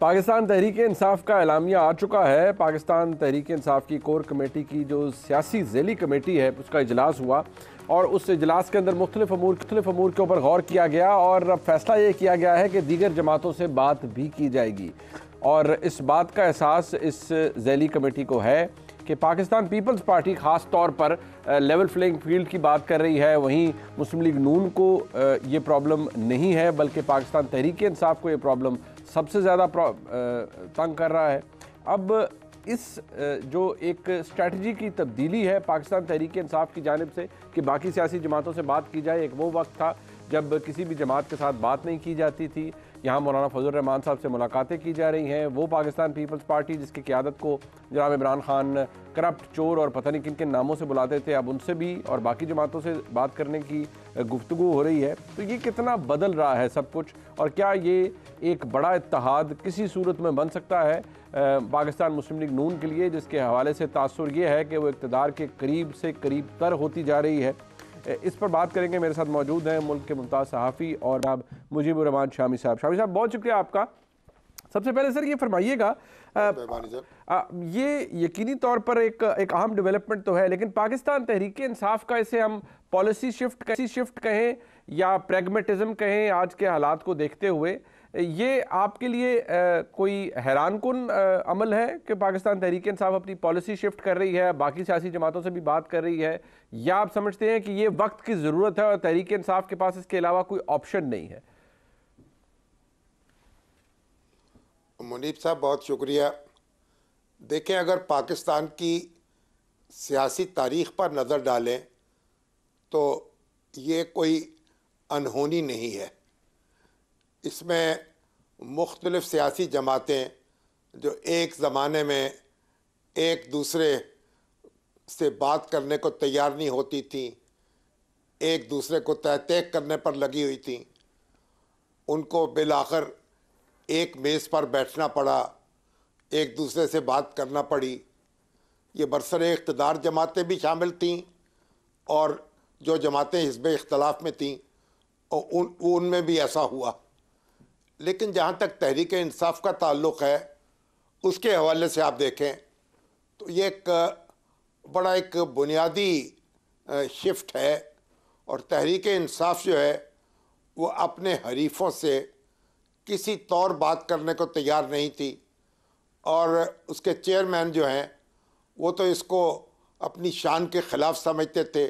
पाकिस्तान तहरीक इंसाफ का एलामिया आ चुका है पाकिस्तान तहरीक इंसाफ की कोर कमेटी की जो सियासी जैली कमेटी है उसका इजलास हुआ और उस इजलास के अंदर मुख्तलिफ अमूर मुख्तलिफ अमूर के ऊपर गौर किया गया और फैसला ये किया गया है कि दीगर जमातों से बात भी की जाएगी और इस बात का एहसास इस जैली कमेटी को है कि पाकिस्तान पीपल्स पार्टी ख़ास तौर पर लेवल प्लेइंग फील्ड की बात कर रही है वहीं मुस्लिम लीग नून को ये प्रॉब्लम नहीं है बल्कि पाकिस्तान तहरीक इंसाफ को ये प्रॉब्लम सबसे ज़्यादा तंग कर रहा है अब इस जो एक स्ट्रैटी की तब्दीली है पाकिस्तान तहरीक इंसाफ की जानब से कि बाकी सियासी जमातों से बात की जाए एक वो वक्त था जब किसी भी जमात के साथ बात नहीं की जाती थी यहाँ मौलाना फजल रहमान साहब से मुलाकातें की जा रही हैं वो पाकिस्तान पीपल्स पार्टी जिसकी क्यादत को जनाब इमरान खान करप्ट चोर और पता नहीं किन किन नामों से बुलाते थे अब उनसे भी और बाकी जमातों से बात करने की गुफ्तु हो रही है तो ये कितना बदल रहा है सब कुछ और क्या ये एक बड़ा इतिहाद किसी सूरत में बन सकता है पाकिस्तान मुस्लिम लीग नून के लिए जिसके हवाले से तासर ये है कि वो इकतदार के करीब से करीब तर होती जा रही है इस पर बात करेंगे मेरे साथ मौजूद हैं मुल्क के मुमताज़ सहाफ़ी और आप मुजीबरहान शामी साहब शामी साहब बहुत शुक्रिया आपका सबसे पहले सर ये फरमाइएगा ये यकीनी तौर पर एक एक अहम डेवलपमेंट तो है लेकिन पाकिस्तान तहरीक इंसाफ का इसे हम पॉलिसी शिफ्ट शिफ्ट कहें या प्रेगमेटिज़म कहें आज के हालात को देखते हुए ये आपके लिए आ, कोई हैरान कन अमल है कि पाकिस्तान तहरीक साहब अपनी पॉलिसी शिफ्ट कर रही है बाकी सियासी जमातों से भी बात कर रही है या आप समझते हैं कि ये वक्त की ज़रूरत है और तहरीक इंसाफ के पास इसके अलावा कोई ऑप्शन नहीं है मुनीब साहब बहुत शुक्रिया देखें अगर पाकिस्तान की सियासी तारीख पर नज़र डालें तो ये कोई अनहोनी नहीं है इसमें मुख्तलिफ़ सियासी जमातें जो एक ज़माने में एक दूसरे से बात करने को तैयार नहीं होती थी एक दूसरे को तय तय करने पर लगी हुई थी उनको बिल आखिर एक मेज़ पर बैठना पड़ा एक दूसरे से बात करना पड़ी ये बरसर इकतदार जमातें भी शामिल थीं और जो जमातें हिजब इख्तलाफ में थीं उन उनमें भी ऐसा हुआ लेकिन जहाँ तक तहरीक इंसाफ का ताल्लुक़ है उसके हवाले से आप देखें तो ये एक बड़ा एक बुनियादी शिफ्ट है और तहरीक इंसाफ जो है वो अपने हरीफों से किसी तौर बात करने को तैयार नहीं थी और उसके चेयरमैन जो हैं वो तो इसको अपनी शान के ख़िलाफ़ समझते थे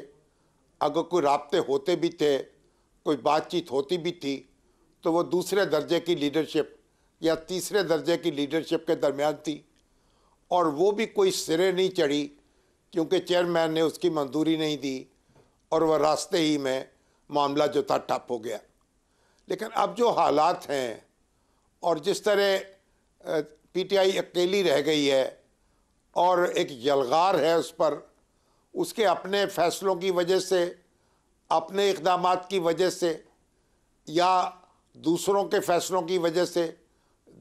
अगर कोई रबते होते भी थे कोई बातचीत होती भी थी तो वो दूसरे दर्जे की लीडरशिप या तीसरे दर्जे की लीडरशिप के दरमियान थी और वो भी कोई सिरे नहीं चढ़ी क्योंकि चेयरमैन ने उसकी मंजूरी नहीं दी और वह रास्ते ही में मामला जो था ठप हो गया लेकिन अब जो हालात हैं और जिस तरह पीटीआई अकेली रह गई है और एक यलगार है उस पर उसके अपने फैसलों की वजह से अपने इकदाम की वजह से या दूसरों के फैसलों की वजह से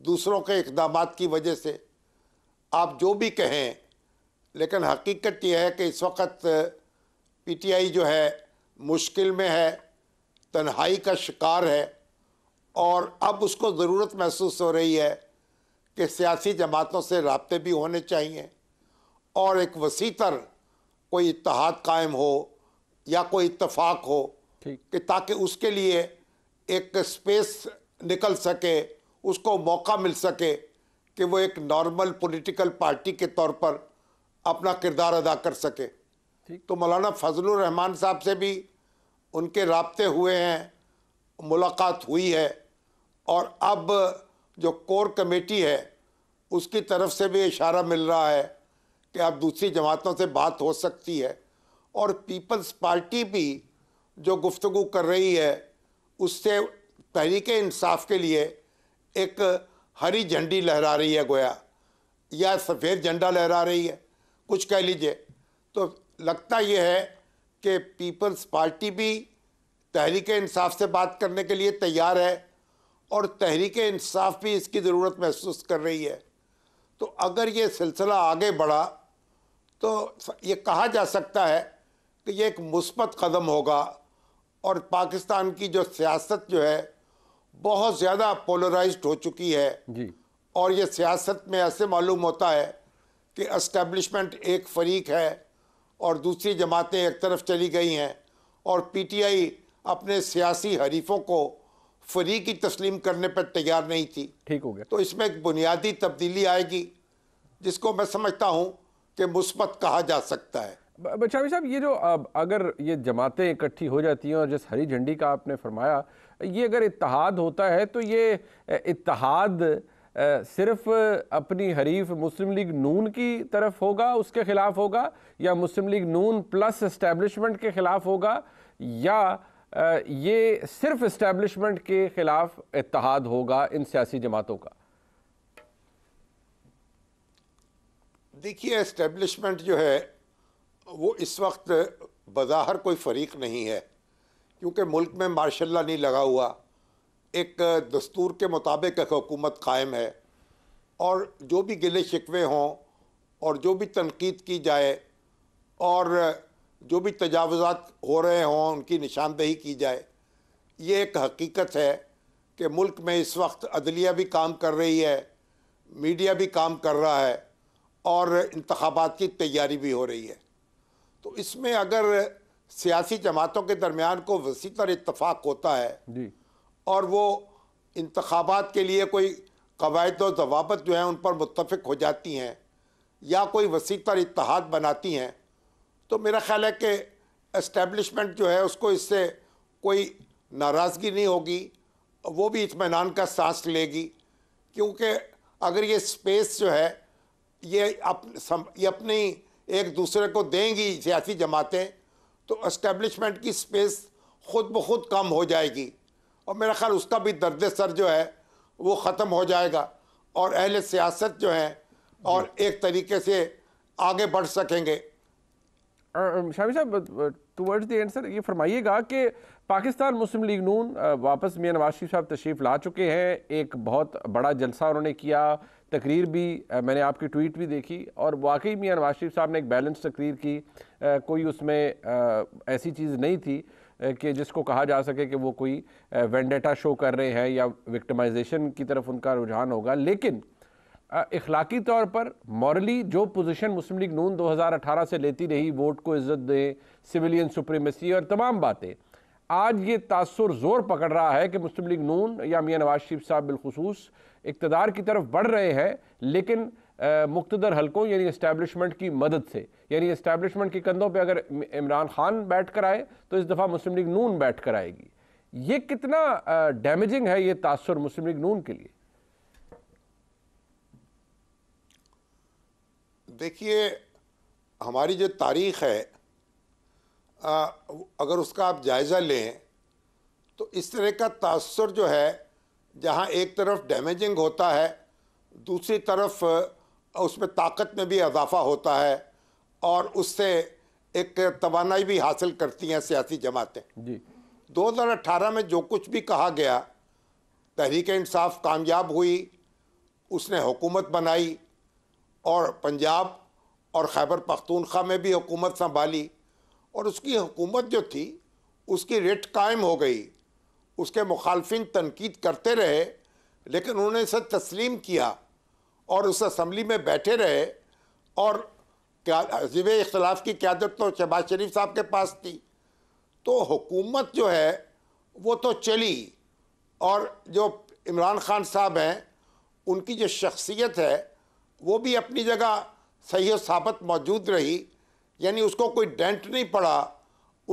दूसरों के इकदाम की वजह से आप जो भी कहें लेकिन हकीकत यह है कि इस वक्त पीटीआई जो है मुश्किल में है तन्हाई का शिकार है और अब उसको ज़रूरत महसूस हो रही है कि सियासी जमातों से रबते भी होने चाहिए और एक वसी तर कोई इतिहाद कायम हो या कोई इतफाक़ हो कि ताकि उसके लिए एक स्पेस निकल सके उसको मौका मिल सके कि वो एक नॉर्मल पॉलिटिकल पार्टी के तौर पर अपना किरदार अदा कर सके तो मौलाना फजल रहमान साहब से भी उनके रबते हुए हैं मुलाकात हुई है और अब जो कोर कमेटी है उसकी तरफ से भी इशारा मिल रहा है कि अब दूसरी जमातों से बात हो सकती है और पीपल्स पार्टी भी जो गुफ्तु कर रही है उससे तहरीक इंसाफ के लिए एक हरी झंडी लहरा रही है गोया या सफ़ेद झंडा लहरा रही है कुछ कह लीजिए तो लगता यह है कि पीपल्स पार्टी भी तहरीक इंसाफ से बात करने के लिए तैयार है और तहरीक इंसाफ भी इसकी ज़रूरत महसूस कर रही है तो अगर ये सिलसिला आगे बढ़ा तो ये कहा जा सकता है कि ये एक मुस्बत कदम होगा और पाकिस्तान की जो सियासत जो है बहुत ज़्यादा पोलराइज हो चुकी है जी। और ये सियासत में ऐसे मालूम होता है कि इस्टेब्लिशमेंट एक फरीक है और दूसरी जमातें एक तरफ चली गई हैं और पीटीआई अपने सियासी हरीफों को फरीक ही तस्लीम करने पर तैयार नहीं थी ठीक हो गया तो इसमें एक बुनियादी तब्दीली आएगी जिसको मैं समझता हूँ कि मुस्बत कहा जा सकता है बचावी साहब ये जो अगर ये जमातें इकट्ठी हो जाती हैं और जिस हरी झंडी का आपने फरमाया ये अगर इतिहाद होता है तो ये इतिहाद सिर्फ अपनी हरीफ मुस्लिम लीग नून की तरफ होगा उसके ख़िलाफ़ होगा या मुस्लिम लीग नून प्लस इस्टेब्लिशमेंट के ख़िलाफ़ होगा या ये सिर्फ इस्टेब्लिशमेंट के ख़िलाफ़ इतिहाद होगा इन सियासी जमातों का देखिए इस्टेब्लिशमेंट जो है वो इस वक्त बाहर कोई फरीक नहीं है क्योंकि मुल्क में मार्शल नहीं लगा हुआ एक दस्तूर के मुताबिक एक हुकूमत कायम है और जो भी गिले शिकवे हों और जो भी तनकीद की जाए और जो भी तजावज़ात हो रहे हों उनकी निशानदेही की जाए ये एक हकीकत है कि मुल्क में इस वक्त अदलिया भी काम कर रही है मीडिया भी काम कर रहा है और इंतबात की तैयारी भी हो रही है तो इसमें अगर सियासी जमातों के दरमियान को वसी तर इतफाक़ होता है और वो इंतबात के लिए कोई कवायद और जवाबत जो हैं उन पर मुतफ़ हो जाती हैं या कोई वसी तर इतहाद बनाती हैं तो मेरा ख्याल है कि इस्टेबलिशमेंट जो है उसको इससे कोई नाराज़गी नहीं होगी वो भी इतमान का सांस लेगी क्योंकि अगर ये स्पेस जो है ये अप ये अपनी एक दूसरे को देंगी सियासी जमातें तो इस्टेबलिशमेंट की स्पेस खुद ब खुद कम हो जाएगी और मेरा ख्याल उसका भी दर्द सर जो है वो ख़त्म हो जाएगा और अहल सियासत जो है और एक तरीके से आगे बढ़ सकेंगे शामी साहब टूवर्ड्स द एंड सर ये फरमाइएगा कि पाकिस्तान मुस्लिम लीग नून वापस मियाँ नवाज शरीफ साहब तशरीफ़ ला चुके हैं एक बहुत बड़ा जलसा उन्होंने किया तकरीर भी मैंने आपकी ट्वीट भी देखी और वाकई मियाँ नवाज शरीफ साहब ने एक बैलेंस तकरीर की कोई उसमें ऐसी चीज़ नहीं थी कि जिसको कहा जा सके कि वो कोई वेंडेटा शो कर रहे हैं या विक्टमाइजेशन की तरफ उनका रुझान होगा लेकिन इखलाकी तौर पर मॉरली जो पोजीशन मुस्लिम लीग नून 2018 से लेती रही वोट को इज़्ज़त दें सिविलियन सुप्रीमेसी और तमाम बातें आज ये तासर ज़ोर पकड़ रहा है कि मुस्लिम लीग नून या मियाँ नवाज शरीफ साहब बिलखसूस इकतदार की तरफ बढ़ रहे हैं लेकिन मुख्तर हलकों यानी इस्टेबलिशमेंट की मदद से यानी इस्टेबलिशमेंट के कंधों पर अगर इमरान खान बैठ कर आए तो इस दफ़ा मुस्लिम लीग नून बैठ कर आएगी ये कितना डैमेजिंग है ये तासर मुस्लिम लीग नून के लिए देखिए हमारी जो तारीख़ है आ, अगर उसका आप जायज़ा लें तो इस तरह का तासर जो है जहाँ एक तरफ डैमेजिंग होता है दूसरी तरफ उसमें ताकत में भी इजाफा होता है और उससे एक तोानाई भी हासिल करती हैं सियासी जमातें जी अट्ठारह में जो कुछ भी कहा गया तहरीक इंसाफ कामयाब हुई उसने हुकूमत बनाई और पंजाब और खैबर पख्तूनख्वा में भी हुकूमत संभाली और उसकी हुकूमत जो थी उसकी रेट कायम हो गई उसके मुखालफिन तनकीद करते रहे लेकिन उन्होंने इसे तस्लीम किया और उस असम्बली में बैठे रहे और जब अजीब इख्तलाफ की क्यादत तो शहबाज शरीफ साहब के पास थी तो हुकूमत जो है वो तो चली और जो इमरान खान साहब हैं उनकी जो शख्सियत है वो भी अपनी जगह सही और साबित मौजूद रही यानी उसको कोई डेंट नहीं पड़ा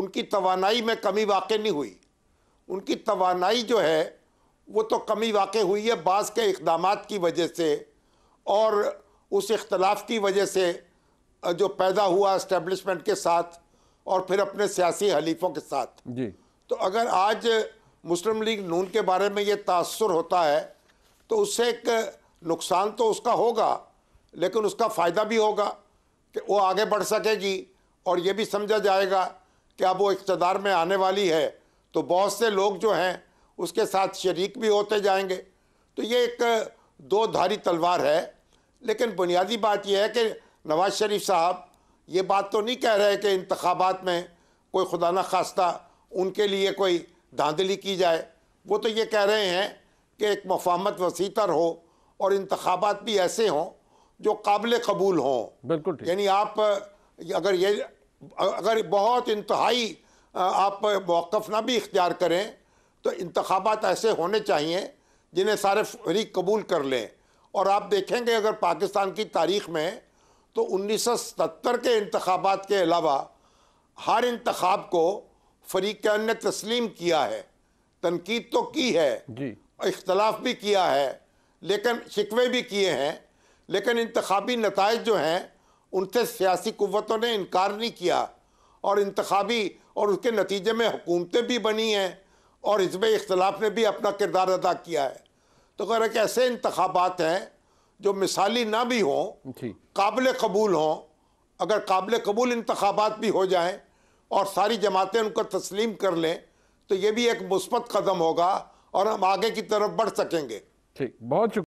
उनकी तोानाई में कमी वाक़ नहीं हुई उनकी तोानाई जो है वो तो कमी वाक़ हुई है बास के इकदाम की वजह से और उस इख्तलाफ की वजह से जो पैदा हुआ इस्टेब्लिशमेंट के साथ और फिर अपने सियासी हलीफों के साथ जी तो अगर आज मुस्लिम लीग नून के बारे में ये तासर होता है तो उससे एक नुकसान तो उसका होगा लेकिन उसका फ़ायदा भी होगा कि वो आगे बढ़ सकेगी और ये भी समझा जाएगा कि अब वो इकतदार में आने वाली है तो बहुत से लोग जो हैं उसके साथ शरीक भी होते जाएंगे तो ये एक दो धारी तलवार है लेकिन बुनियादी बात यह है कि नवाज शरीफ साहब ये बात तो नहीं कह रहे कि इंतबात में कोई खुदा न खास्ता उनके लिए कोई धांधली की जाए वो तो ये कह रहे हैं कि एक मफामत वसीतर हो और इंतबात भी ऐसे हों जो काबिल कबूल हों बिल्कुल यानी आप अगर ये अगर बहुत इंतहाई आप मौकफ ना भी इख्तियार करें तो इंतबात ऐसे होने चाहिए जिन्हें सारे फरीक कबूल कर लें और आप देखेंगे अगर पाकिस्तान की तारीख में तो उन्नीस सौ सतर के इंतबात के अलावा हर इंतब को फरीकान ने तस्लीम किया है तनकीद तो की है इख्तलाफ भी किया है लेकिन शिकवे भी किए हैं लेकिन इंतबी नतज जो हैं उनसे सियासी कुतों ने इनकार नहीं किया और इंतबी और उसके नतीजे में हुकूमतें भी बनी हैं और इसमें इख्तलाफ ने भी अपना किरदार अदा किया है तो कह रहे कि ऐसे इंतबात हैं जो मिसाली ना भी हों काबिल कबूल हों अगर काबिल कबूल इंतबात भी हो जाएँ और सारी जमातें उनको तस्लीम कर लें तो ये भी एक मुस्बत कदम होगा और हम आगे की तरफ बढ़ सकेंगे ठीक बहुत